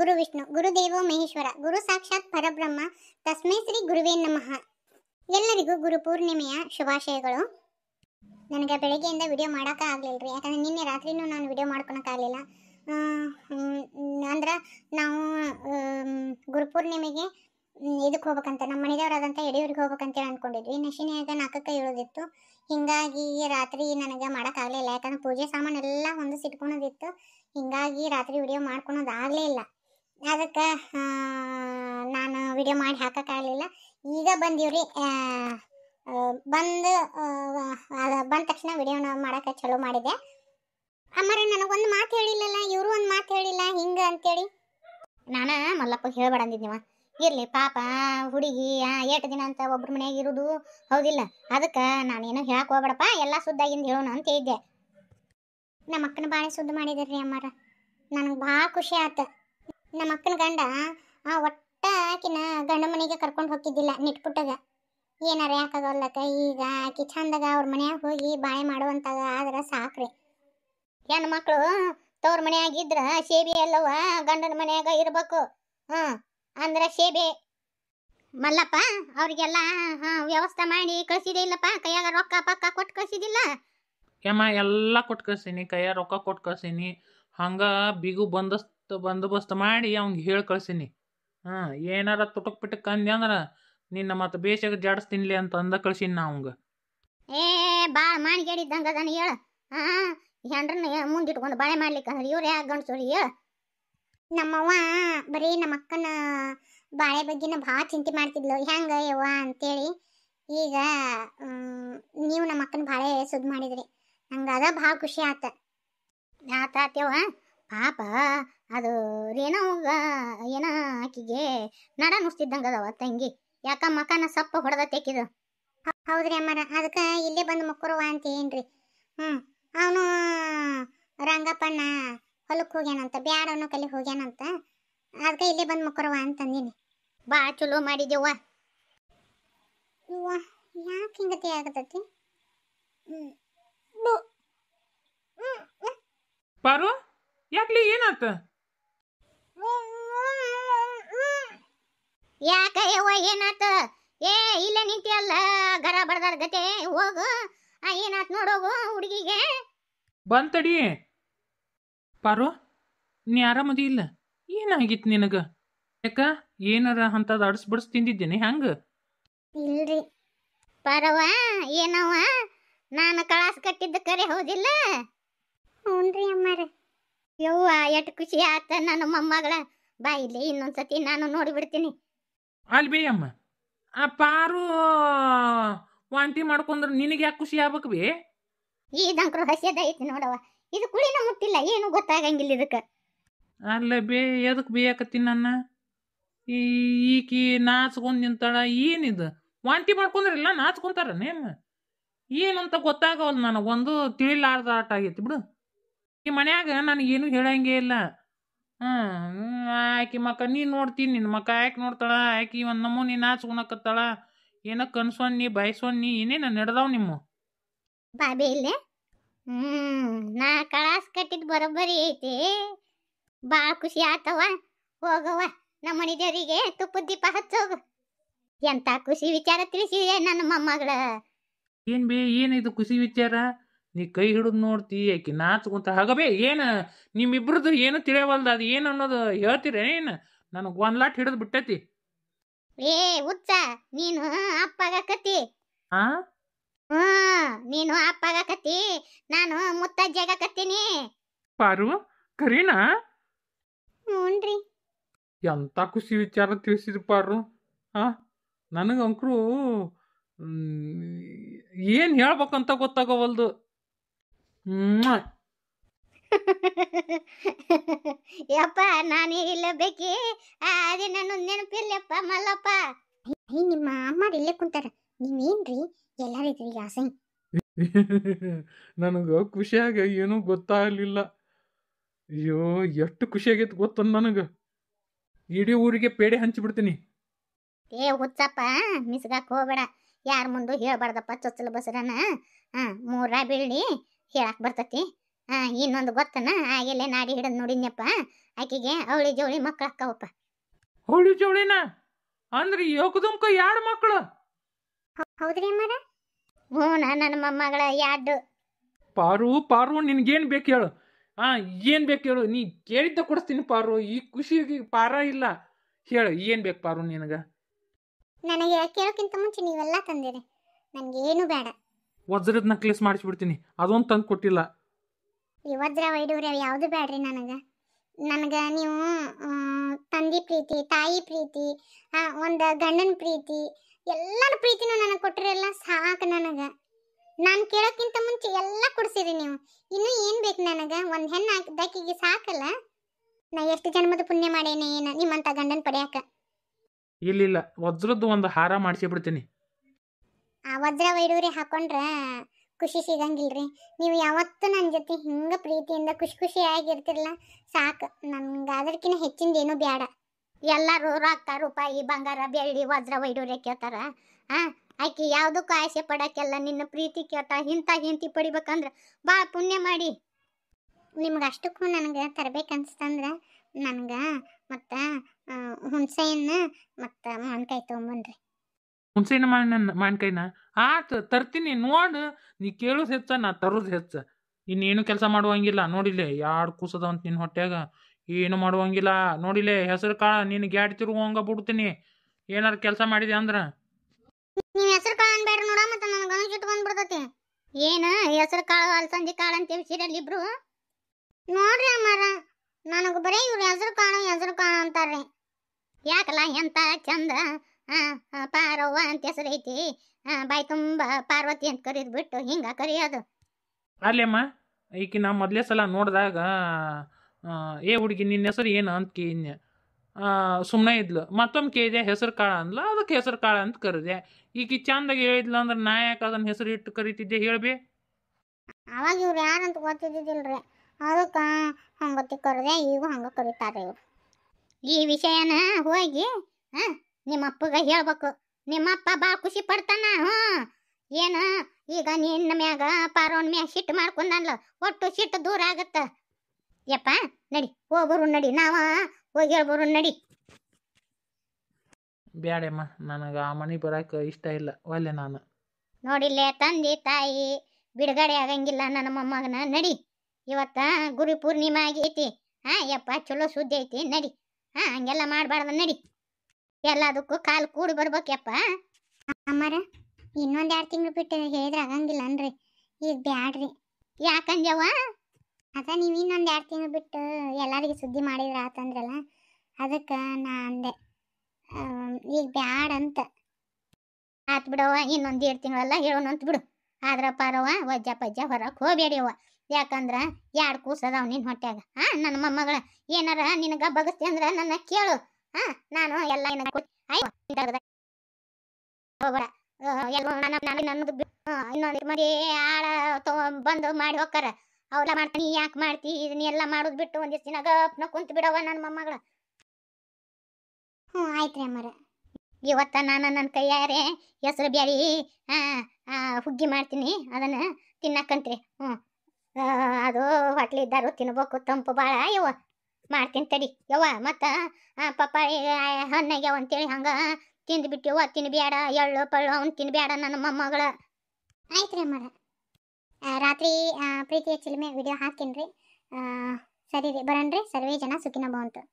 ಗುರು ವಿಷ್ಣು ಗುರುದೇವೋ ಮಹೇಶ್ವರ ಗುರು ಸಾಕ್ಷಾತ್ ಪರಬ್ರಹ್ಮ ತಸ್ಮೈ ಶ್ರೀ ಗುರುವೇ ನಮಃ ಎಲ್ಲರಿಗೂ ಗುರು ಪೂರ್ಣಿಮೆಯ ಶುಭಾಶಯಗಳು ನನಗೆ ಬೆಳಿಗ್ಗೆಯಿಂದ ವಿಡಿಯೋ ಮಾಡೋಕ್ಕಾಗಲಿಲ್ಲ ರೀ ಯಾಕಂದರೆ ನಿನ್ನೆ ರಾತ್ರಿನೂ ನಾನು ವಿಡಿಯೋ ಮಾಡ್ಕೊಳಕ್ಕಾಗಲಿಲ್ಲ ಅಂದ್ರೆ ನಾವು ಗುರುಪೂರ್ಣಿಮೆಗೆ ಇದಕ್ಕೆ ಹೋಗ್ಬೇಕಂತ ನಮ್ಮ ಮನೆಯವರಾದಂಥ ಎಡಿಯೂರಿಗೆ ಹೋಗ್ಬೇಕಂತೇಳಿ ಅಂದ್ಕೊಂಡಿದ್ವಿ ನಶಿನಿಯಾಗ ನಾಲ್ಕಕ್ಕೆ ಏಳೋದಿತ್ತು ಹೀಗಾಗಿ ರಾತ್ರಿ ನನಗೆ ಮಾಡೋಕ್ಕಾಗಲಿಲ್ಲ ಯಾಕಂದ್ರೆ ಪೂಜೆ ಸಾಮಾನೆಲ್ಲ ಹೊಂದಿಸಿಟ್ಕೊಳೋದಿತ್ತು ಹೀಗಾಗಿ ರಾತ್ರಿ ವಿಡಿಯೋ ಮಾಡ್ಕೊಳೋದಾಗಲೇ ಇಲ್ಲ ಅದಕ್ಕೆ ನಾನು ವಿಡಿಯೋ ಮಾಡಿ ಹಾಕೋಕ್ಕಾಗಲಿಲ್ಲ ಈಗ ಬಂದಿವ್ರಿ ಬಂದು ಅದು ಬಂದ ತಕ್ಷಣ ವಿಡಿಯೋನ ಮಾಡೋಕ್ಕೆ ಚಲೋ ಮಾಡಿದೆ ಅಮ್ಮರೇ ನನಗೊಂದು ಮಾತು ಹೇಳಿಲ್ಲಲ್ಲ ಇವರು ಒಂದು ಮಾತು ಹೇಳಿಲ್ಲ ಹಿಂಗೆ ಅಂತೇಳಿ ನಾನು ಮಲ್ಲಪ್ಪ ಹೇಳ್ಬೇಡಂದಿದ್ನಿವ ಇರಲಿ ಪಾಪ ಹುಡುಗಿ ಎಷ್ಟು ದಿನ ಅಂತ ಒಬ್ಬರು ಮನೆಯಾಗ ಇರೋದು ಹೌದಿಲ್ಲ ಅದಕ್ಕೆ ನಾನೇನು ಹೇಳಕ್ಕೆ ಹೋಗ್ಬೇಡಪ್ಪ ಎಲ್ಲ ಸುದ್ದಾಗಿಂದ ಹೇಳೋಣ ಅಂತ ಇದ್ದೆ ನಮ್ಮ ಅಕ್ಕನ ಬಾಳೆ ಶುದ್ಧ ಮಾಡಿದ್ರಿ ಅಮ್ಮಾರ ನನಗೆ ಭಾಳ ಖುಷಿ ಆಯ್ತು ನಮ್ಮ ಅಕ್ಕನ ಗಂಡ ಆ ಒಟ್ಟ ಆಕಿನ ಗಂಡ ಮನೆಗೆ ಕರ್ಕೊಂಡು ಹೋಗಿದ್ದಿಲ್ಲ ನಿಟ್ಪುಟ್ಟಾಗ ಏನಾರ ಯಾಕಾಗಲ್ಲಕ್ಕ ಈಗ ಆಕಿ ಚಂದಾಗ ಅವ್ರ ಮನ್ಯಾಗ ಹೋಗಿ ಬಾಳೆ ಮಾಡುವಂತಾಗ ಆದ್ರೆ ಸಾಕ್ರಿ ಹೆಣ್ಣು ಮಕ್ಕಳು ತವ್ರ ಮನೆಯಾಗಿದ್ರ ಸೇಬಿ ಎಲ್ಲವ ಗಂಡನ ಮನೆಯಾಗ ಇರಬೇಕು ಹ ಅಂದ್ರೆ ಸೇಬೆ ಮಲ್ಲಪ್ಪ ಅವ್ರಿಗೆಲ್ಲ ವ್ಯವಸ್ಥೆ ಮಾಡಿ ಕಳಿಸಿದೆ ಇಲ್ಲಪ್ಪ ಕೈಯಾಗ ರೊಕ್ಕ ಪಕ್ಕ ಕೊಟ್ಟು ಕಳಿಸಿದಿಲ್ಲ ಯಮ್ಮ ಎಲ್ಲ ಕೊಟ್ಟು ಕಳ್ಸೀನಿ ಕೈಯಾಗ ರೊಕ್ಕ ಕೊಟ್ಟು ಕಳ್ಸೀನಿ ಹಂಗ ಬಿಗು ಬಂದಸ್ ಮಸ್ತ್ ಬಂದೋಬಸ್ತ್ ಮಾಡಿ ಅವ್ನಿಗೆ ಹೇಳಿ ಕಳ್ಸೀನಿ ಹಾಂ ಏನಾರ ತುಟಕ್ ಪಿಟಕ್ ಅಂದೆ ಅಂದ್ರೆ ನಿನ್ನ ಮತ್ತೆ ಬೇಸಾಗ ತಿನ್ಲಿ ಅಂತ ಅಂದ ಕಳ್ಸೀನಿ ನಾ ಅವಂಗೆ ಏ ಭಾಳ ಮಾಣಿಗೇಡಿದ್ದಂಗೆ ಅದನ್ನ ಹೇಳು ಹಾಂ ಹೆಂಡ್ರನ್ನ ಮುಂದಿಟ್ಕೊಂಡು ಬಾಳೆ ಮಾಡ್ಲಿಕ್ಕೆ ಇವ್ರು ಯಾಕೆ ಗಂಡಸರು ಹೇಳು ನಮ್ಮವ್ವ ಬರೀ ನಮ್ಮ ಅಕ್ಕನ ಬಾಳೆ ಬಗ್ಗೆನ ಭಾಳ ಚಿಂತೆ ಮಾಡ್ತಿದ್ಲು ಹೆಂಗೆ ಯವ್ವ ಅಂತೇಳಿ ಈಗ ನೀವು ನಮ್ಮ ಅಕ್ಕನ ಭಾಳ ಸುದ್ ಮಾಡಿದ್ರಿ ನಂಗೆ ಅದ ಭಾಳ ಖುಷಿ ಆತ ಆತ ಪಾಪ ಅದು ರೇನೋ ಏನ ಆಕಿಗೆ ನಡ ಅದಾವ ತಂಗಿ ಯಾಕ ಮಕನ ಸಪ್ಪ ಹೊಡೆದ ತೆಕ್ಕಿದು ಹೌದ್ರಿ ಅಮ್ಮರ ಅದಕ್ಕೆ ಇಲ್ಲೇ ಬಂದು ಮುಕ್ಕುರುವ ಅಂತ ಏನ್ರಿ ಹ್ಞೂ ಅವನು ರಂಗಪ್ಪಣ್ಣ ಹೊಲಕ್ಕೆ ಹೋಗ್ಯಾನಂತ ಬ್ಯಾಡವನು ಕಲಿ ಹೋಗ್ಯಾನಂತ ಅದಕ್ಕೆ ಇಲ್ಲೇ ಬಂದು ಮುಕ್ಕುರುವ ಅಂತಂದಿನಿ ಬಾ ಚಲೋ ಮಾಡಿದೆವ್ವ ಯಾಕೆ ಹಿಂಗತಿ ಆಗತೈತಿ ಬರೋ ಯಾಕಲಿ ಏನಾತ ಯಾಕ ಯವ್ವ ಏನಾತ ಏ ಇಲ್ಲ ಅಲ್ಲ ಗರ ಬಡದಾರ ಗತೆ ಹೋಗು ಆ ಏನಾತ್ ನೋಡೋಗು ಹುಡುಗಿಗೆ ಬಂತಡಿ ಪಾರು ನೀ ಆರಾಮದಿ ಇಲ್ಲ ಏನಾಗಿತ್ತು ನಿನಗ ಯಾಕ ಏನಾರ ಅಂತದ ಅಡ್ಸ್ ಬಡ್ಸ್ ತಿಂದಿದ್ದೇನೆ ಹೆಂಗ ಇಲ್ರಿ ಪರವ ಏನವ್ವ ನಾನು ಕಳಾಸ್ ಕಟ್ಟಿದ್ದ ಕರೆ ಹೌದಿಲ್ಲ ಹ್ಞೂನ್ರಿ ರೀ ಯವ್ವ ಎಷ್ಟು ಖುಷಿ ಆತ ನನ್ನ ಮೊಮ್ಮಗಳ ಬಾ ಇಲ್ಲಿ ಇನ್ನೊಂದ್ಸತಿ ನಾನು ನೋಡಿಬಿಡ್ತೀನಿ ಅಲ್ಲಿ ಬಿ ಅಮ್ಮ ಆ ಪಾರು ವಾಂತಿ ಮಾಡ್ಕೊಂಡ್ರೆ ನಿನಗೆ ಯಾಕೆ ಖುಷಿ ಆಗ್ಬೇಕು ಬಿ ದಂಕ್ರು ಹಸಿಯದ ಐತಿ ನೋಡವ್ವ ಇದು ಕುಳಿನ ಮುಟ್ಟಿಲ್ಲ ಏನು ಗೊತ್ತಾಗಂಗಿಲ್ಲ ಇದಕ್ಕೆ ಅಲ್ಲ ಬೇ ಎದಕ್ಕೆ ಬೇಯಕತ್ತೀನಿ ನನ್ನ ಈಕಿ ನಾಚ್ಕೊಂಡು ನಿಂತಾಳ ಏನಿದು ವಾಂತಿ ಇಲ್ಲ ನಾಚ್ಕೊಂತಾರ ನೇಮ್ ಏನಂತ ಗೊತ್ತಾಗವಲ್ಲ ನನಗೊಂದು ತಿಳಿಲಾರ್ದ ಆಟ ಆಗೈತಿ ಬಿಡು ಈ ಮನ್ಯಾಗ ನನಗೇನು ಏನು ಹೇಳಂಗೇ ಇಲ್ಲ ಹ್ಞೂ ಆಕೆ ಮಕ್ಕ ನೀ ನೋಡ್ತೀನಿ ನಿನ್ನ ಮಕ್ಕ ಯಾಕೆ ನೋಡ್ತಾಳ ಆಕೆ ಒಂದು ನಮೂನಿ ನಾಚ್ಕೊಳಕತ್ತಾಳ ಏನೋ ಕನ್ಸೊನ್ನಿ ಬಯಸೊನ್ನಿ ಏನೇನು ನಡೆದಾವ ನಿಮ್ಮ ಬಾಬಿ ಇಲ್ಲೇ ಹ್ಮ್ ನಾ ಕಳಾಸ್ ಕಟ್ಟಿದ್ ಬರೋಬ್ಬರಿ ಐತಿ ಭಾಳ ಖುಷಿ ಆತವ ಹೋಗವ ನಮ್ಮ ಮನೆ ದೇವರಿಗೆ ತುಪ್ಪದ ದೀಪ ಹಚ್ಚೋಗು ಎಂತ ಖುಷಿ ವಿಚಾರ ತಿಳಿಸಿದೆ ನನ್ನ ಮೊಮ್ಮಗಳ ಏನ್ ಬೇ ಏನಿದು ಖುಷಿ ವಿಚಾರ ನೀ ಕೈ ಹಿಡಿದು ನೋಡ್ತಿ ಆಕಿ ನಾಚ್ಕೊಂತ ಹಾಗಬೇ ಏನು ನಿಮ್ಮಿಬ್ರದ್ದು ಏನು ತಿಳಿಯವಲ್ದ ಅದು ಏನು ಅನ್ನೋದು ಹೇಳ್ತೀರ ಏನು ನನಗೆ ಒಂದು ಲಾಟ್ ಹಿಡಿದು ಬಿಟ್ಟೈತಿ ಏ ಹುಚ್ಚ ನೀನು ಅಪ್ಪಾಗಕತ್ತಿ ಹಾ ಹ್ಞೂ ನೀನು ಅಪ್ಪಾಗಕತ್ತಿ ನಾನು ಮುತ್ತಜ್ಜಿಯಾಗಕತ್ತೀನಿ ಪಾರು ಕರೀನಾ ಹ್ಞೂನ್ರಿ ಎಂಥ ಖುಷಿ ವಿಚಾರ ತಿಳಿಸಿದ್ರು ಪಾರು ನನಗೆ ನನಗಂಕರು ಏನು ಹೇಳ್ಬೇಕಂತ ಗೊತ್ತಾಗವಲ್ದು ಯಪ್ಪ ನಾನು ಇಲ್ಲಬೇಕಿ ಅದೇ ನಾನು ನೆನಪಿಲ್ಲಪ್ಪ ಮಲ್ಲಪ್ಪ ನಿಮ್ಮ ಅಮ್ಮ ಇಲ್ಲೇ ಕುಂತಾರ ನೀವೇನ್ರಿ ಎಲ್ಲಾರ ಇದ್ರಿ ಆಸಂಗ್ ನನಗೆ ಖುಷಿಯಾಗ ಏನೂ ಗೊತ್ತಾಗಲಿಲ್ಲ ಅಯ್ಯೋ ಎಷ್ಟು ಖುಷಿಯಾಗೈತೆ ಗೊತ್ತಂದು ನನಗೆ ಇಡೀ ಊರಿಗೆ ಪೇಡೆ ಹಂಚಿಬಿಡ್ತೀನಿ ಏ ಹುಚ್ಚಪ್ಪ ಮಿಸ್ಗಾಕ್ ಹೋಗ್ಬೇಡ ಯಾರ ಮುಂದೆ ಹೇಳ್ಬಾರ್ದಪ್ಪ ಚೊಚ್ಚಲ ಬಸರನ ಹಾಂ ಮೂರ ಬೀಳಿ ಹೇಳಕ್ಕೆ ಬರ್ತತಿ ಹಾಂ ಇನ್ನೊಂದು ಗೊತ್ತನ ಆಗೆಲ್ಲೇ ನಾಡಿ ಹಿಡಿದು ನೋಡಿದ್ನಪ್ಪ ಆಕೆಗೆ ಅವಳಿ ಜವಳಿ ಮಕ್ಕಳು ಅಕ್ಕವಪ್ಪ ಅವಳಿ ಜವಳಿನ ಅಂದ್ರೆ ಯೋಗದುಮ್ಕ ಎರಡು ಮಕ್ಕಳು ಹೌದ್ರಿ ಅಮ್ಮರ ಹ್ಞೂ ನನ್ನ ಮೊಮ್ಮಗಳ ಎರಡು ಪಾರು ಪಾರು ನಿನ್ಗೇನ್ ಬೇಕು ಹೇಳು ಹಾಂ ಏನು ಬೇಕು ಹೇಳು ನೀ ಕೇಳಿದ್ದ ಕೊಡಿಸ್ತೀನಿ ಪಾರು ಈ ಖುಷಿಗೆ ಪಾರ ಇಲ್ಲ ಹೇಳು ಏನು ಬೇಕು ಪಾರು ನಿನಗ ನನಗೆ ಕೇಳೋಕ್ಕಿಂತ ಮುಂಚೆ ನೀವೆಲ್ಲ ತಂದಿರಿ ನನಗೇನು ಬೇಡ ವಜ್ರದ ನಕ್ಲೆಸ್ ಮಾಡಿಸ್ಬಿಡ್ತೀನಿ ಅದೊಂದು ತಂದು ಕೊಟ್ಟಿಲ್ಲ ಈ ವಜ್ರ ವೈಡೂರ್ಯ ಯಾವುದು ಬೇಡ್ರಿ ನನಗೆ ನನಗೆ ನೀವು ತಂದಿ ಪ್ರೀತಿ ತಾಯಿ ಪ್ರೀತಿ ಒಂದು ಗಂಡನ ಪ್ರೀತಿ ಎಲ್ಲರ ಪ್ರೀತಿನೂ ನನಗೆ ಕೊಟ್ಟಿರಲ್ಲ ಸಾಕು ನನಗೆ ನಾನು ಕೇಳೋಕ್ಕಿಂತ ಮುಂಚೆ ಎಲ್ಲ ಕೊಡಿಸಿರಿ ನೀವು ಇನ್ನೂ ಏನು ಬೇಕು ನನಗೆ ಒಂದು ಹೆಣ್ಣು ಹಾಕಿದ್ದಕ್ಕಿಗೆ ಸಾಕಲ್ಲ ನಾ ಎಷ್ಟು ಜನ್ಮದ ಪುಣ್ಯ ಮಾಡೇನೆ ಏನು ನಿಮ್ಮಂಥ ಗಂಡನ ಪಡೆಯಕ್ಕೆ ಇಲ್ಲ ವಜ್ರದ್ದು ಒಂದು ಹಾರ ಮಾಡ್ಸಿ ಬಿಡ್ತೀನಿ ಆ ವಜ್ರ ವೈಡೂರಿ ಹಾಕೊಂಡ್ರೆ ಖುಷಿ ಸಿಗಂಗಿಲ್ರಿ ನೀವು ಯಾವತ್ತೂ ನನ್ನ ಜೊತೆ ಹಿಂಗೆ ಪ್ರೀತಿಯಿಂದ ಖುಷಿ ಖುಷಿಯಾಗಿರ್ತಿರಲ್ಲ ಸಾಕು ನನ್ಗೆ ಅದಕ್ಕಿಂತ ಏನು ಬೇಡ ಎಲ್ಲರೂ ರೊಕ್ಕ ರೂಪಾಯಿ ಬಂಗಾರ ಬೆಳ್ಳಿ ವಜ್ರ ವೈಡೂರಿ ಕೇಳ್ತಾರ ಹಾಂ ಆಕೆ ಯಾವುದಕ್ಕೂ ಆಸೆ ಪಡೋಕ್ಕೆಲ್ಲ ನಿನ್ನ ಪ್ರೀತಿ ಕೇಳ್ತ ಇಂಥ ಹಿಂತಿ ಪಡಿಬೇಕಂದ್ರೆ ಭಾಳ ಪುಣ್ಯ ಮಾಡಿ ನಿಮ್ಗೆ ಅಷ್ಟಕ್ಕೂ ನನಗೆ ತರಬೇಕನ್ಸ್ತಂದ್ರೆ ಅನ್ಸ್ತಂದ್ರೆ ನನಗೆ ಮತ್ತು ಹುಣಸೆಯನ್ನು ಮತ್ತು ಮಾವಿನಕಾಯಿ ತೊಗೊಂಬನ್ರಿ ಹುಣ್ಸೆಹಣ್ಣು ಮಾಡಿ ನನ್ನ ಮಾವಿನಕಾಯಿನ ಆತು ತರ್ತೀನಿ ನೋಡು ನೀ ಕೇಳೋದು ಹೆಚ್ಚ ನಾ ತರೋದು ಹೆಚ್ಚ ಇನ್ನೇನು ಕೆಲಸ ಮಾಡುವಂಗಿಲ್ಲ ನೋಡಿಲೆ ಯಾರು ಕೂಸದ ಅಂತ ನಿನ್ನ ಹೊಟ್ಟೆಗ ಏನು ಮಾಡುವಂಗಿಲ್ಲ ನೋಡಿಲೆ ಹೆಸರು ಕಾಳು ನಿನ್ನ ಗ್ಯಾಡ್ ತಿರುಗುವಂಗ ಬಿಡ್ತೀನಿ ಏನಾರು ಕೆಲಸ ಮಾಡಿದೆ ಅಂದ್ರೆ ನೀವು ಹೆಸರು ಕಾಳು ಅನ್ಬೇಡ್ರಿ ನೋಡ ಮತ್ತೆ ನನ್ನ ಗಣಜ್ ಇಟ್ಕೊಂಡ್ ಬಿಡ್ತತಿ ಏನ ಹೆಸರು ಕಾಳು ಅಲ್ಸಂದಿ ಕಾಳು ಅಂತೇಳಿ ಸೀರಿಯಲ್ ಇಬ್ರು ನೋಡ್ರಿ ಅಮ್ಮಾರ ನನಗೆ ಬರೀ ಇವ್ರು ಹೆಸರು ಕಾಳು ಹೆಸರು ಕಾಳು ಅಂತಾರ್ರಿ ಯಾಕಲ್ಲ ಎಂತ ಚಂದ ಪಾರವ್ವ ಅಂತ ಹೆಸರೈತಿ ಬಾಯಿ ತುಂಬ ಪಾರ್ವತಿ ಅಂತ ಕರಿದ್ ಬಿಟ್ಟು ಹಿಂಗ ಕರಿಯೋದು ಅಮ್ಮ ಈಕಿ ನಾ ಮೊದಲೇ ಸಲ ನೋಡಿದಾಗ ಏ ಹುಡುಗಿ ನಿನ್ನ ಹೆಸರು ಏನು ಅಂತ ಕೇಳಿನ ಸುಮ್ಮನೆ ಇದ್ಲು ಮತ್ತೊಮ್ಮೆ ಕೇಳಿದೆ ಹೆಸರು ಕಾಳ ಅಂದ್ಲ ಅದಕ್ಕೆ ಹೆಸರು ಕಾಳ ಅಂತ ಕರೆದೆ ಈಕಿ ಚಂದಾಗಿ ಹೇಳಿದ್ಲು ಅಂದ್ರೆ ನಾ ಯಾಕೆ ಅದನ್ನ ಹೆಸರು ಇಟ್ಟು ಕರಿತಿದ್ದೆ ಹೇಳ್ಬಿ ಅವಾಗ ಇವ್ರು ಯಾರಂತ ಗೊತ್ತಿದ್ದಿಲ್ರಿ ಅದಕ್ಕೆ ಹಂಗತಿ ಕರೆದೆ ಈಗ ಹಂಗೆ ಕರಿತಾರೆ ಇವ್ರು ಈ ವಿಷಯನ ಹೋಗಿ ಹಾಂ ನಿಮ್ಮ ಅಪ್ಪಗ ಹೇಳ್ಬೇಕು ನಿಮ್ಮಪ್ಪ ಬಾ ಖುಷಿ ಪಡ್ತಾನ ಹ್ಞೂ ಏನ ಈಗ ನಿನ್ನ ಮ್ಯಾಗ ಪಾರೋನ್ ಮ್ಯಾಗ ಸಿಟ್ಟು ಮಾಡ್ಕೊಂಡಲ್ಲ ಒಟ್ಟು ಸಿಟ್ಟು ದೂರ ಆಗತ್ತ ಯಪ್ಪ ನಡಿ ಹೋಗ್ಬರು ನಡಿ ನಾವ ಹೋಗಿ ಹೇಳ್ಬರು ನಡಿ ಬ್ಯಾಡಮ್ಮ ನನಗೆ ಆ ಮನೆ ಬರಕ್ಕೆ ಇಷ್ಟ ಇಲ್ಲ ಒಲ್ಲೆ ನಾನು ನೋಡಿಲ್ಲೇ ತಂದೆ ತಾಯಿ ಬಿಡುಗಡೆ ಆಗಂಗಿಲ್ಲ ನನ್ನ ಮೊಮ್ಮಗನ ನಡಿ ಇವತ್ತ ಗುರು ಪೂರ್ಣಿಮೆ ಆಗೈತಿ ಹಾ ಯಪ್ಪ ಚಲೋ ಸುದ್ದಿ ಐತಿ ನಡಿ ಹಾ ಹಂಗೆಲ್ಲ ಮಾಡಬಾರ್ದ ನಡಿ ಎಲ್ಲದಕ್ಕೂ ಕಾಲು ಕೂಡಿ ಬರ್ಬೇಕಪ್ಪ ಅಮ್ಮರ ಇನ್ನೊಂದು ಎರಡು ತಿಂಗಳು ಬಿಟ್ಟು ಹೇಳಿದ್ರೆ ಆಗಂಗಿಲ್ಲ ಅನ್ರಿ ಈಗ ಬ್ಯಾಡ್ರಿ ಯಾಕಂಜವ ಅದ ನೀವು ಇನ್ನೊಂದು ಎರಡು ತಿಂಗಳು ಬಿಟ್ಟು ಎಲ್ಲರಿಗೆ ಸುದ್ದಿ ಮಾಡಿದ್ರ ಆತಂದ್ರಲ್ಲ ಅದಕ್ಕೆ ನಾ ಅಂದೆ ಈಗ ಬ್ಯಾಡಂತ ಆತ್ ಬಿಡವ ಇನ್ನೊಂದು ಎರಡು ತಿಂಗಳೆಲ್ಲ ಅಂತ ಬಿಡು ಆದ್ರ ಪಾರವ ವಜ್ಜ ಪಜ್ಜ ಹೋಗ್ಬೇಡಿ ಹೋಗ್ಬೇಡಿಯವ್ವ ಯಾಕಂದ್ರೆ ಎರಡು ಕೂಸದವ ನಿನ್ನ ಹೊಟ್ಯಾಗ ಹಾಂ ನನ್ನ ಮೊಮ್ಮಗಳ ಏನಾರ ನಿನಗೆ ಬಗಸ್ತಿ ಅಂದ್ರೆ ನನ್ನ ಕೇಳು ಹಾ ನಾನು ಎಲ್ಲ ನನ್ನದು ಮರಿ ಆಳ ಬಂದು ಮಾಡಿ ಹೋಗ್ತಾರ ಅವ್ಲ ಮಾಡ್ತೀನಿ ಯಾಕೆ ಮಾಡ್ತಿ ಇದನ್ನೆಲ್ಲ ಮಾಡೋದು ಬಿಟ್ಟು ಒಂದಿಷ್ಟು ದಿನ ಗಪ್ನ ಕುಂತು ಬಿಡವ ನನ್ನ ಮೊಮ್ಮಗಳು ಹ್ಞೂ ಆಯ್ತು ರೀ ಅಮ್ಮರ ಇವತ್ತ ನಾನು ನನ್ನ ಕೈಯಾರೆ ಹೆಸರು ಬ್ಯಾಳಿ ಹುಗ್ಗಿ ಮಾಡ್ತೀನಿ ಅದನ್ನ ತಿನ್ನಕ್ಕಂತ್ರಿ ಹ್ಞೂ ಅದು ಹೊಟ್ಲಿದ್ದಾರು ತಿನ್ಬೇಕು ತಂಪು ಬಾಳ ಇವ ಮಾಡ್ತೀನಿ ತಡಿ ಯವ್ವ ಮತ್ತು ಪಪ್ಪ ಹಣ್ಣಾಗ್ಯಾವ ಅಂತೇಳಿ ಹಂಗೆ ತಿಂದ್ಬಿಟ್ಟಿವ ತಿನ್ಬ್ಯಾಡ ಎಳ್ಳು ಪಳ್ಳು ಅವ್ನು ತಿನ್ಬೇಡ ನನ್ನ ಮೊಮ್ಮಗಳ ಆಯ್ತು ರೀ ಅಮ್ಮ ರಾತ್ರಿ ಪ್ರೀತಿಯ ಚಿಲುಮೆ ವಿಡಿಯೋ ಹಾಕ್ತೀನಿ ರೀ ಸರಿ ರೀ ಬರನ್ರಿ ಸರ್ವೇ ಜನ ಸುಖಿನ ಭವಂತು